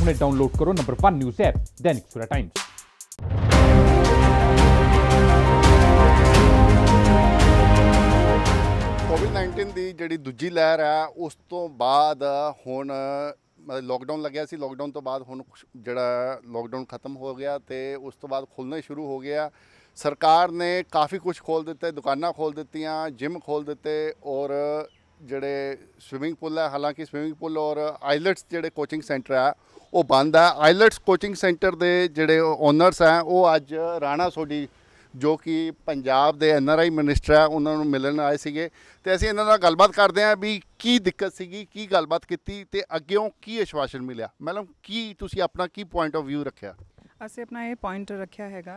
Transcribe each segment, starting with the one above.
ਹੁਣੇ ਡਾਊਨਲੋਡ ਕਰੋ number 1 news app Dainik Surat Times ਕੋਵਿਡ-19 ਦੀ ਜਿਹੜੀ ਦੂਜੀ ਲਹਿਰ ਆ ਉਸ ਤੋਂ ਬਾਅਦ ਹੁਣ ਮਤਲਬ ਲੋਕਡਾਊਨ ਲੱਗਿਆ ਸੀ ਲੋਕਡਾਊਨ ਤੋਂ ਬਾਅਦ ਹੁਣ ਜਿਹੜਾ ਲੋਕਡਾਊਨ ਖਤਮ ਹੋ ਗਿਆ ਤੇ ਉਸ ਤੋਂ ਬਾਅਦ ਖੁੱਲਣੇ ਸ਼ੁਰੂ ਹੋ ਗਿਆ ਸਰਕਾਰ ਨੇ ਕਾਫੀ ਕੁਝ ਖੋਲ ਦਿੱਤੇ ਦੁਕਾਨਾਂ ਖੋਲ ਦਿੱਤੀਆਂ ਜਿਮ ਖੋਲ ਦਿੱਤੇ ਔਰ ਜਿਹੜੇ ਸਵਿਮਿੰਗ ਪੂਲ ਹੈ ਹਾਲਾਂਕਿ ਸਵਿਮਿੰਗ ਪੂਲ ਔਰ ਆਈਲਟਸ ਜਿਹੜੇ ਕੋਚਿੰਗ ਸੈਂਟਰ ਆ ਉਹ ਬੰਦ ਆ ਆਈਲਟਸ ਕੋਚਿੰਗ ਸੈਂਟਰ ਦੇ ਜਿਹੜੇ ਓਨਰਸ ਆ ਉਹ ਅੱਜ ਰਾਣਾ ਸੋਢੀ ਜੋ ਕਿ ਪੰਜਾਬ ਦੇ ਐਨਆਰਆਈ ਮਿਨਿਸਟਰ ਆ ਉਹਨਾਂ ਨੂੰ ਮਿਲਣ ਆਏ ਸੀਗੇ ਤੇ ਅਸੀਂ ਇਹਨਾਂ ਨਾਲ ਗੱਲਬਾਤ ਕਰਦੇ ਆ ਵੀ ਕੀ ਦਿੱਕਤ ਸੀਗੀ ਕੀ ਗੱਲਬਾਤ ਕੀਤੀ ਤੇ ਅੱਗੇੋਂ ਕੀ ਅਸ਼ਵਾਸਨ ਮਿਲਿਆ ਮੈਡਮ ਕੀ ਤੁਸੀਂ ਆਪਣਾ ਕੀ ਪੁਆਇੰਟ ਆਫ View ਰੱਖਿਆ ਅਸੀਂ अपना ये पॉइंट रखा हैगा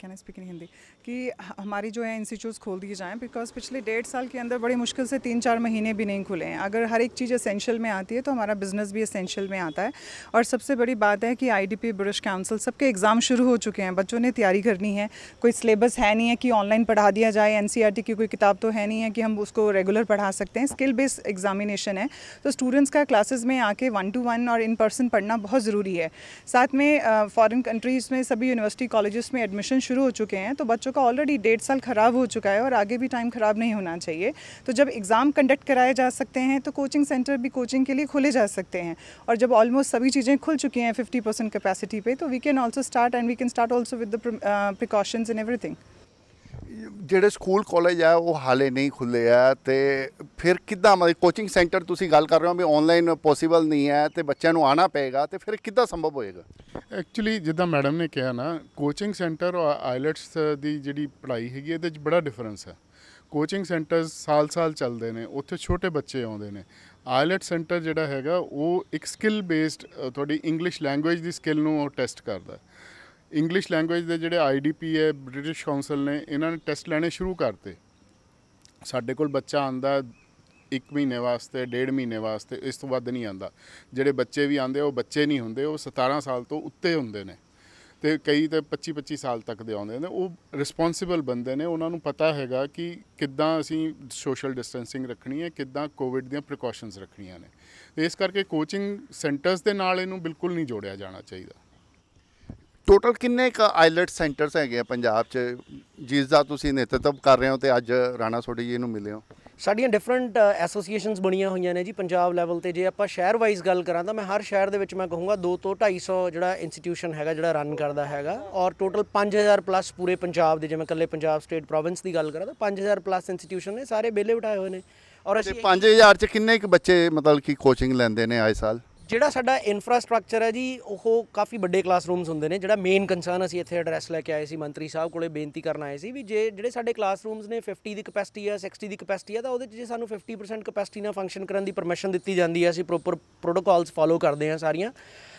can I speak in Hindi कि हमारी जो है इंस्टीट्यूट्स खोल दिए जाएँ बिकॉज पिछले डेढ़ साल के अंदर बड़ी मुश्किल से तीन चार महीने भी नहीं खुले हैं अगर हर एक चीज़ असेंशियल में आती है तो हमारा बिजनेस भी असेंशियल में आता है और सबसे बड़ी बात है कि आई ब्रिटिश काउंसिल सबके एग्ज़ाम शुरू हो चुके हैं बच्चों ने तैयारी करनी है कोई सिलेबस है नहीं है कि ऑनलाइन पढ़ा दिया जाए एन e की कोई किताब तो है नहीं है कि हम उसको रेगुलर पढ़ा सकते हैं स्किल बेस्ड एग्जामिनेशन है तो स्टूडेंट्स का क्लासेज में आके वन टू वन और इन पर्सन पढ़ना बहुत ज़रूरी है साथ में फ़ॉरन कंट्री कंट्रीज़ में सभी यूनिवर्सिटी कॉलेजेस में एडमिशन शुरू हो चुके हैं तो बच्चों का ऑलरेडी डेढ़ साल ख़राब हो चुका है और आगे भी टाइम ख़राब नहीं होना चाहिए तो जब एग्ज़ाम कंडक्ट कराए जा सकते हैं तो कोचिंग सेंटर भी कोचिंग के लिए खोले जा सकते हैं और जब ऑलमोस्ट सभी चीज़ें खुल चुकी हैं फिफ्टी परसेंट कैपेसिटी पे तो we can also start and we can start also with the precautions in everything ਜਿਹੜੇ ਸਕੂਲ ਕਾਲਜ ਆ ਉਹ ਹਾਲੇ ਨਹੀਂ ਖੁੱਲੇ ਆ ਤੇ ਫਿਰ ਕਿੱਦਾਂ ਮਤਲਬ ਕੋਚਿੰਗ ਸੈਂਟਰ ਤੁਸੀਂ ਗੱਲ ਕਰ ਰਹੇ ਹੋ ਵੀ ਆਨਲਾਈਨ ਪੋਸੀਬਲ ਨਹੀਂ ਹੈ ਤੇ ਬੱਚਿਆਂ ਨੂੰ ਆਣਾ ਪਏਗਾ ਤੇ ਫਿਰ ਕਿੱਦਾਂ ਸੰਭਵ ਹੋਏਗਾ ਐਕਚੁਅਲੀ ਜਿੱਦਾਂ ਮੈਡਮ ਨੇ ਕਿਹਾ ਨਾ ਕੋਚਿੰਗ ਸੈਂਟਰ ਔਰ ਆਈਲੈਟਸ ਦੀ ਜਿਹੜੀ ਪੜ੍ਹਾਈ ਹੈਗੀ ਇਹਦੇ ਵਿੱਚ ਬੜਾ ਡਿਫਰੈਂਸ ਹੈ ਕੋਚਿੰਗ ਸੈਂਟਰਸ ਸਾਲ-ਸਾਲ ਚੱਲਦੇ ਨੇ ਉੱਥੇ ਛੋਟੇ ਬੱਚੇ ਆਉਂਦੇ ਨੇ ਆਇਲਟ ਸੈਂਟਰ ਜਿਹੜਾ ਹੈਗਾ ਉਹ ਇੱਕ ਸਕਿੱਲ ਬੇਸਡ ਤੁਹਾਡੀ ਇੰਗਲਿਸ਼ ਲੈਂਗੁਏਜ ਦੀ ਸਕਿੱਲ ਨੂੰ ਉਹ ਟੈਸਟ ਕਰਦਾ ਹੈ ਇੰਗਲਿਸ਼ ਲੈਂਗੁਏਜ ਦੇ ਜਿਹੜੇ ਆਈਡੀਪੀ ਹੈ ਬ੍ਰਿਟਿਸ਼ ਕਾਉਂਸਲ ਨੇ ਇਹਨਾਂ ਨੇ ਟੈਸਟ ਲੈਣੇ ਸ਼ੁਰੂ ਕਰਤੇ ਸਾਡੇ ਕੋਲ ਬੱਚਾ ਆਂਦਾ 1 ਮਹੀਨੇ ਵਾਸਤੇ 1.5 ਮਹੀਨੇ ਵਾਸਤੇ ਇਸ ਤੋਂ ਵੱਧ ਨਹੀਂ ਆਂਦਾ ਜਿਹੜੇ ਬੱਚੇ ਵੀ ਆਂਦੇ ਉਹ ਬੱਚੇ ਨਹੀਂ ਹੁੰਦੇ ਉਹ 17 ਸਾਲ ਤੋਂ ਉੱਤੇ ਹੁੰਦੇ ਨੇ ਤੇ ਕਈ ਤੇ 25 25 ਸਾਲ ਤੱਕ ਦੇ ਆਉਂਦੇ ਨੇ ਉਹ ਰਿਸਪੌਂਸਿਬਲ ਬੰਦੇ ਨੇ ਉਹਨਾਂ ਨੂੰ ਪਤਾ ਹੈਗਾ ਕਿ ਕਿੱਦਾਂ ਅਸੀਂ ਸੋਸ਼ਲ ਡਿਸਟੈਂਸਿੰਗ ਰੱਖਣੀ ਹੈ ਕਿੱਦਾਂ ਕੋਵਿਡ ਦੀਆਂ ਪ੍ਰੀਕਾਸ਼ਨਸ ਰੱਖਣੀਆਂ ਨੇ ਇਸ ਕਰਕੇ ਕੋਚਿੰਗ ਸੈਂਟਰਸ ਦੇ ਨਾਲ ਇਹਨੂੰ ਬਿਲਕੁਲ ਨਹੀਂ ਜੋੜਿਆ ਜਾਣਾ ਚਾਹੀਦਾ ਟੋਟਲ ਕਿੰਨੇ ਕ ਆਈਲੈਟ ਸੈਂਟਰਸ ਹੈਗੇ ਆ ਪੰਜਾਬ 'ਚ ਜਿਸ ਦਾ ਤੁਸੀਂ ਨੇਤਤਵ ਕਰ ਰਹੇ ਹੋ ਤੇ ਅੱਜ ਰਾਣਾ ਸੋਢੀ ਜੀ ਨੂੰ ਮਿਲੇ ਹੋ ਸਾਡੀਆਂ ਡਿਫਰੈਂਟ ਐਸੋਸੀਏਸ਼ਨਸ ਬਣੀਆਂ ਹੋਈਆਂ ਨੇ ਜੀ ਪੰਜਾਬ ਲੈਵਲ ਤੇ ਜੇ ਆਪਾਂ ਸ਼ਹਿਰ ਵਾਈਜ਼ ਗੱਲ ਕਰਾਂ ਤਾਂ ਮੈਂ ਹਰ ਸ਼ਹਿਰ ਦੇ ਵਿੱਚ ਮੈਂ ਕਹੂੰਗਾ 2 ਤੋਂ 250 ਜਿਹੜਾ ਇੰਸਟੀਟਿਊਸ਼ਨ ਹੈਗਾ ਜਿਹੜਾ ਰਨ ਕਰਦਾ ਹੈਗਾ ਔਰ ਟੋਟਲ 5000 ਪਲੱਸ ਪੂਰੇ ਪੰਜਾਬ ਦੇ ਜਿਵੇਂ ਕੱਲੇ ਪੰਜਾਬ ਸਟੇਟ ਪ੍ਰੋਵਿੰਸ ਦੀ ਗੱਲ ਕਰਾਂ ਤਾਂ 5000 ਪਲੱਸ ਇੰਸਟੀਟਿਊਸ਼ਨ ਨੇ ਸਾਰੇ ਬੇਲੇ ਉਠਾਏ ਹੋਏ ਨੇ ਔਰ ਅਸੀਂ 5000 ਚ ਕਿੰਨੇ ਕੁ ਬੱਚੇ ਮਤਲਬ ਕਿ ਕੋਚਿੰਗ ਲੈਂਦੇ ਨੇ ਆਏ ਸਾਲ ਜਿਹੜਾ ਸਾਡਾ ਇਨਫਰਾਸਟ੍ਰਕਚਰ ਹੈ ਜੀ ਉਹ ਕਾਫੀ ਵੱਡੇ ਕਲਾਸਰੂਮਸ ਹੁੰਦੇ ਨੇ ਜਿਹੜਾ ਮੇਨ ਕੰਸਰਨ ਅਸੀਂ ਇੱਥੇ ਐਡਰੈਸ ਲੈ ਕੇ ਆਏ ਸੀ ਮੰਤਰੀ ਸਾਹਿਬ ਕੋਲੇ ਬੇਨਤੀ ਕਰਨ ਆਏ ਸੀ ਵੀ ਜੇ ਜਿਹੜੇ ਸਾਡੇ ਕਲਾਸਰੂਮਸ ਨੇ 50 ਦੀ ਕਪੈਸਿਟੀ ਆ 60 ਦੀ ਕਪੈਸਿਟੀ ਆ ਤਾਂ ਉਹਦੇ 'ਚ ਜੇ ਸਾਨੂੰ 50% ਕਪੈਸਿਟੀ ਨਾਲ ਫੰਕਸ਼ਨ ਕਰਨ ਦੀ ਪਰਮਿਸ਼ਨ ਦਿੱਤੀ ਜਾਂਦੀ ਹੈ ਅਸੀਂ ਪ੍ਰੋਪਰ ਪ੍ਰੋਟੋਕਾਲਸ ਫਾਲੋ ਕਰਦੇ ਹਾਂ ਸਾਰੀਆਂ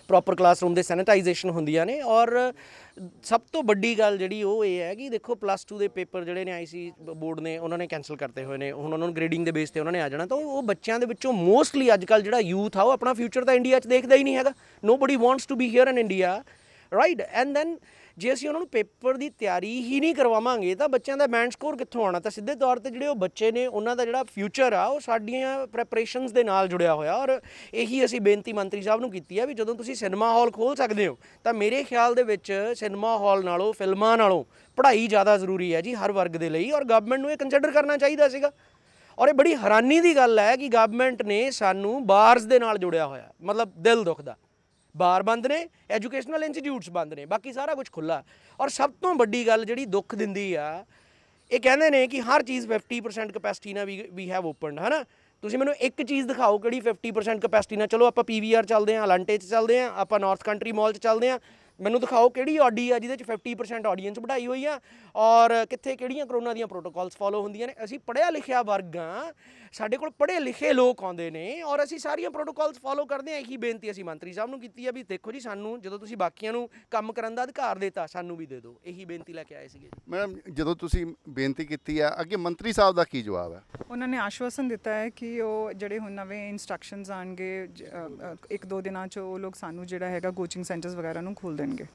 ਪ੍ਰੋਪਰ ਕਲਾਸਰੂਮ ਦੇ ਸੈਨੀਟਾਈਜੇਸ਼ਨ ਹੁੰਦੀਆਂ ਨੇ ਔਰ ਸਭ ਤੋਂ ਵੱਡੀ ਗੱਲ ਜਿਹੜੀ ਉਹ ਇਹ ਹੈ ਕਿ ਦੇਖੋ ਪਲੱਸ 2 ਦੇ ਪੇਪਰ ਜਿਹੜੇ ਨੇ ਆਈਸੀ ਬੋਰਡ ਨੇ ਉਹਨਾਂ ਨੇ ਕੈਨਸਲ ਕਰਤੇ ਹੋਏ ਨੇ ਹੁਣ ਉਹਨਾਂ ਨੂੰ ਗ੍ਰੇਡਿੰਗ ਦੇ ਬੇਸ ਤੇ ਉਹਨਾਂ ਨੇ ਆ ਜਾਣਾ ਤਾਂ ਉਹ ਬੱਚਿਆਂ ਦੇ ਵਿੱਚੋਂ ਮੋਸਟਲੀ ਅੱਜਕੱਲ ਜਿਹੜਾ ਯੂਥ ਆ ਉਹ ਆਪਣਾ ਫਿਊਚਰ ਤਾਂ ਇੰਡੀਆ 'ਚ ਦੇਖਦਾ ਹੀ ਨਹੀਂ ਹੈਗਾ nobody wants to be here in India right and then ਜੇ ਅਸੀਂ ਉਹਨਾਂ ਨੂੰ ਪੇਪਰ ਦੀ ਤਿਆਰੀ ਹੀ ਨਹੀਂ ਕਰਵਾਵਾਂਗੇ ਤਾਂ ਬੱਚਿਆਂ ਦਾ ਬੈਂਡ ਸਕੋਰ ਕਿੱਥੋਂ ਆਣਾ ਤਾਂ ਸਿੱਧੇ ਤੌਰ ਤੇ ਜਿਹੜੇ ਉਹ ਬੱਚੇ ਨੇ ਉਹਨਾਂ ਦਾ ਜਿਹੜਾ ਫਿਊਚਰ ਆ ਉਹ ਸਾਡੀਆਂ ਪ੍ਰੈਪਰੇਸ਼ਨਸ ਦੇ ਨਾਲ ਜੁੜਿਆ ਹੋਇਆ ਔਰ ਇਹੀ ਅਸੀਂ ਬੇਨਤੀ ਮੰਤਰੀ ਸਾਹਿਬ ਨੂੰ ਕੀਤੀ ਆ ਵੀ ਜਦੋਂ ਤੁਸੀਂ ਸਿਨੇਮਾ ਹਾਲ ਖੋਲ ਸਕਦੇ ਹੋ ਤਾਂ ਮੇਰੇ ਖਿਆਲ ਦੇ ਵਿੱਚ ਸਿਨੇਮਾ ਹਾਲ ਨਾਲੋਂ ਫਿਲਮਾਂ ਨਾਲੋਂ ਪੜ੍ਹਾਈ ਜ਼ਿਆਦਾ ਜ਼ਰੂਰੀ ਹੈ ਜੀ ਹਰ ਵਰਗ ਦੇ ਲਈ ਔਰ ਗਵਰਨਮੈਂਟ ਨੂੰ ਇਹ ਕੰਸੀਡਰ ਕਰਨਾ ਚਾਹੀਦਾ ਸੀਗਾ ਔਰ ਇਹ ਬੜੀ ਹੈਰਾਨੀ ਦੀ ਗੱਲ ਹੈ ਕਿ ਗਵਰਨਮੈਂਟ ਨੇ ਸਾਨੂੰ ਬਾਰਸ ਦੇ ਨਾਲ ਜੁੜਿਆ ਹੋਇਆ ਮਤਲਬ ਦਿਲ ਦੁਖਦਾ ਬਾਰ ਬੰਦ ਨੇ ਐਜੂਕੇਸ਼ਨਲ ਇੰਸਟੀਟਿਊਟਸ ਬੰਦ ਨੇ ਬਾਕੀ ਸਾਰਾ ਕੁਝ ਖੁੱਲਾ ਔਰ ਸਭ ਤੋਂ ਵੱਡੀ ਗੱਲ ਜਿਹੜੀ ਦੁੱਖ ਦਿੰਦੀ ਆ ਇਹ ਕਹਿੰਦੇ ਨੇ ਕਿ ਹਰ ਚੀਜ਼ 50% ਕਪੈਸਿਟੀ ਨਾਲ ਵੀ ਵੀ ਹੈਵ ਓਪਨਡ ਹਨਾ ਤੁਸੀਂ ਮੈਨੂੰ ਇੱਕ ਚੀਜ਼ ਦਿਖਾਓ ਕਿਹੜੀ 50% ਕਪੈਸਿਟੀ ਨਾਲ ਚਲੋ ਆਪਾਂ ਪੀਵੀਆਰ ਚੱਲਦੇ ਆਂ ਅਲੰਟੇ 'ਚ ਚੱਲਦੇ ਆਂ ਆਪਾਂ ਨਾਰਥ ਕੰਟਰੀ ਮਾਲ 'ਚ ਚੱਲਦੇ ਆਂ ਮੈਨੂੰ ਦਿਖਾਓ ਕਿਹੜੀ ਆਡੀ ਆ ਜਿਹਦੇ 'ਚ 50% ਆਡੀਅנס ਵਧਾਈ ਹੋਈ ਆ ਔਰ ਕਿੱਥੇ ਕਿਹੜੀਆਂ ਕਰੋਨਾ ਦੀਆਂ ਪ੍ਰੋਟੋਕਾਲਸ ਫਾਲੋ ਹੁੰਦੀਆਂ ਨੇ ਅਸੀਂ ਪੜਿਆ ਲਿਖਿਆ ਵਰਗ ਆ ਸਾਡੇ ਕੋਲ ਪੜ੍ਹੇ ਲਿਖੇ ਲੋਕ ਆਉਂਦੇ ਨੇ ਔਰ ਅਸੀਂ ਸਾਰੀਆਂ ਪ੍ਰੋਟੋਕਾਲਸ ਫਾਲੋ ਕਰਦੇ ਹਾਂ ਇਹੀ ਬੇਨਤੀ ਅਸੀਂ ਮੰਤਰੀ ਸਾਹਿਬ ਨੂੰ ਕੀਤੀ ਆ ਵੀ ਦੇਖੋ ਜੀ ਸਾਨੂੰ ਜਦੋਂ ਤੁਸੀਂ ਬਾਕੀਆਂ ਨੂੰ ਕੰਮ ਕਰਨ ਦਾ ਅਧਿਕਾਰ ਦਿੱਤਾ ਸਾਨੂੰ ਵੀ ਦੇ ਦਿਓ ਇਹੀ ਬੇਨਤੀ ਲੈ ਕੇ ਆਏ ਸੀਗੇ ਮੈਡਮ ਜਦੋਂ ਤੁਸੀਂ ਬੇਨਤੀ ਕੀਤੀ ਆ ਅੱਗੇ ਮੰਤਰੀ ਸਾਹਿਬ ਦਾ ਕੀ ਜਵਾਬ ਹੈ ਉਹਨਾਂ ਨੇ ਆਸ਼ਵਾਸਨ ਦਿੱਤਾ ਹੈ ਕਿ ਉਹ ਜਿਹੜੇ ਹੁਣ ਨਵੇਂ ਇਨਸਟਰਕਸ਼ਨਸ ਆਣਗੇ ਇੱਕ ਦੋ ਦਿਨਾਂ 'ਚ ਉਹ ਲੋਕ ਸਾਨੂੰ ਜਿਹੜਾ ਹੈਗਾ ਕੋਚਿੰਗ ਸੈਂਟਰਸ ਵਗੈਰਾ ਨੂੰ ਖੋਲ ਦੇਣਗੇ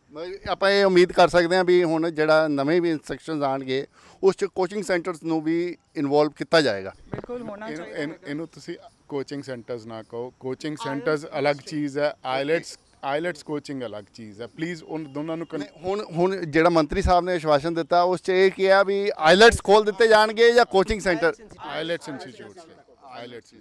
ਆਪਾਂ ਇਹ ਉਮੀਦ ਕਰ ਸਕਦੇ ਹਾਂ ਵੀ ਹੁਣ ਜਿਹੜਾ ਨਵੇਂ ਵੀ ਇਨਸਟਰਕਸ਼ਨਸ ਆਣਗੇ ਉਸ 'ਚ ਕੋਚਿੰਗ ਸੈਂਟਰਸ ਨੂੰ ਵੀ ਇਨਵੋਲਵ ਕੀਤਾ ਜਾਏਗਾ ਬਿਲਕੁਲ ਹੋਣਾ ਚਾਹੀਦਾ ਇਹਨੂੰ ਤੁਸੀਂ ਕੋਚਿੰਗ ਸੈਂਟਰਸ ਨਾ ਕਹੋ ਕੋਚਿੰਗ ਸੈਂਟਰਸ ਅਲੱਗ ਚੀਜ਼ ਹੈ ਆਇਲਟਸ ਆਇਲਟਸ ਕੋਚਿੰਗ ਅਲੱਗ ਚੀਜ਼ ਹੈ ਪਲੀਜ਼ ਉਹ ਦੋਨਾਂ ਨੂੰ ਹੁਣ ਹੁਣ ਜਿਹੜਾ ਮੰਤਰੀ ਸਾਹਿਬ ਨੇ ਆਸ਼ਵਾਸਨ ਦਿੱਤਾ ਉਸ 'ਚ ਇਹ ਕਿਹਾ ਵੀ ਆਇਲਟਸ ਖੋਲ ਦਿੱਤੇ ਜਾਣਗੇ ਜਾਂ coaching centre IELTS institutes IELTS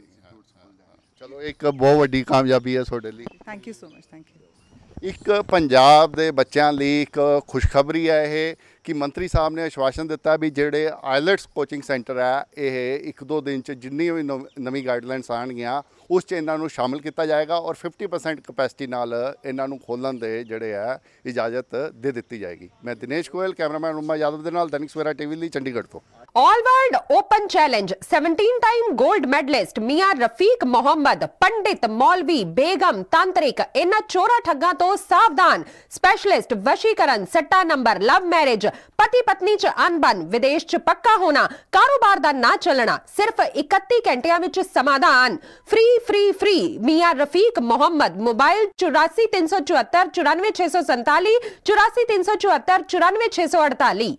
ਚਲੋ ਇੱਕ ਬਹੁਤ ਵੱਡੀ ਕਾਮਯਾਬੀ ਹੈ ਤੁਹਾਡੇ ਲਈ thank you so much thank you ਇੱਕ ਪੰਜਾਬ ਦੇ ਬੱਚਿਆਂ ਲਈ ਇੱਕ ਖੁਸ਼ਖਬਰੀ ਹੈ ਇਹ ਕਿ ਮੰਤਰੀ ਸਾਹਿਬ ਨੇ ਆਸ਼ਵਾਸਨ ਦਿੱਤਾ ਵੀ ਜਿਹੜੇ ਆਇਲਟਸ ਕੋਚਿੰਗ ਸੈਂਟਰ ਹੈ ਇਹ ਇੱਕ ਦੋ ਦਿਨ ਚ ਜਿੰਨੀ ਵੀ ਨਵੀਂ ਗਾਈਡਲਾਈਨਸ ਆਣਗੀਆਂ ਉਸ ਚ ਇਹਨਾਂ ਨੂੰ ਸ਼ਾਮਲ ਕੀਤਾ ਜਾਏਗਾ ਔਰ 50% ਕਪੈਸਿਟੀ ਨਾਲ ਇਹਨਾਂ ਨੂੰ ਖੋਲਣ ਦੇ ਜਿਹੜੇ ਆ ਇਜਾਜ਼ਤ ਦੇ ਦਿੱਤੀ ਜਾਏਗੀ ਮੈਂ ਦਿਨੇਸ਼ ਕੋਇਲ ਕੈਮਰਾਮੈਨ ਰੁਮਾ ਯਾਦਵ ਦੇ ਨਾਲ ਦੈਨਿਕ ਸਵੇਰਾ ਟੀਵੀ ਲਈ ਚੰਡੀਗੜ੍ਹ ਤੋਂ all world open challenge 17 time 골ਡ ਮੈਡਲਿਸਟ ਮੀਆਂ ਰਫੀਕ ਮੁਹੰਮਦ ਪੰਡਿਤ ਮੌਲਵੀ ਬੇਗਮ ਤਾਂਤਰਿਕ ਇਹਨਾਂ ਚੋਰਾ ਠੱਗਾਂ ਤੋਂ ਸਾਵਧਾਨ ਸਪੈਸ਼ਲਿਸਟ ਵਸ਼ੀਕਰਨ ਸੱਟਾ ਨੰਬਰ ਲਵ ਮੈਰਿਜ ਪਤੀ ਪਤਨੀ 'ਚ ਅਨਬਨ ਵਿਦੇਸ਼ 'ਚ ਪੱਕਾ ਹੋਣਾ ਕਾਰੋਬਾਰ ਦਾ ਨਾ ਚੱਲਣਾ ਸਿਰਫ 31 ਘੰਟਿਆਂ ਵਿੱਚ ਸਮਾਧਾਨ free free free Mian Rafiq Mohammad mobile 84374 94647 84374 94648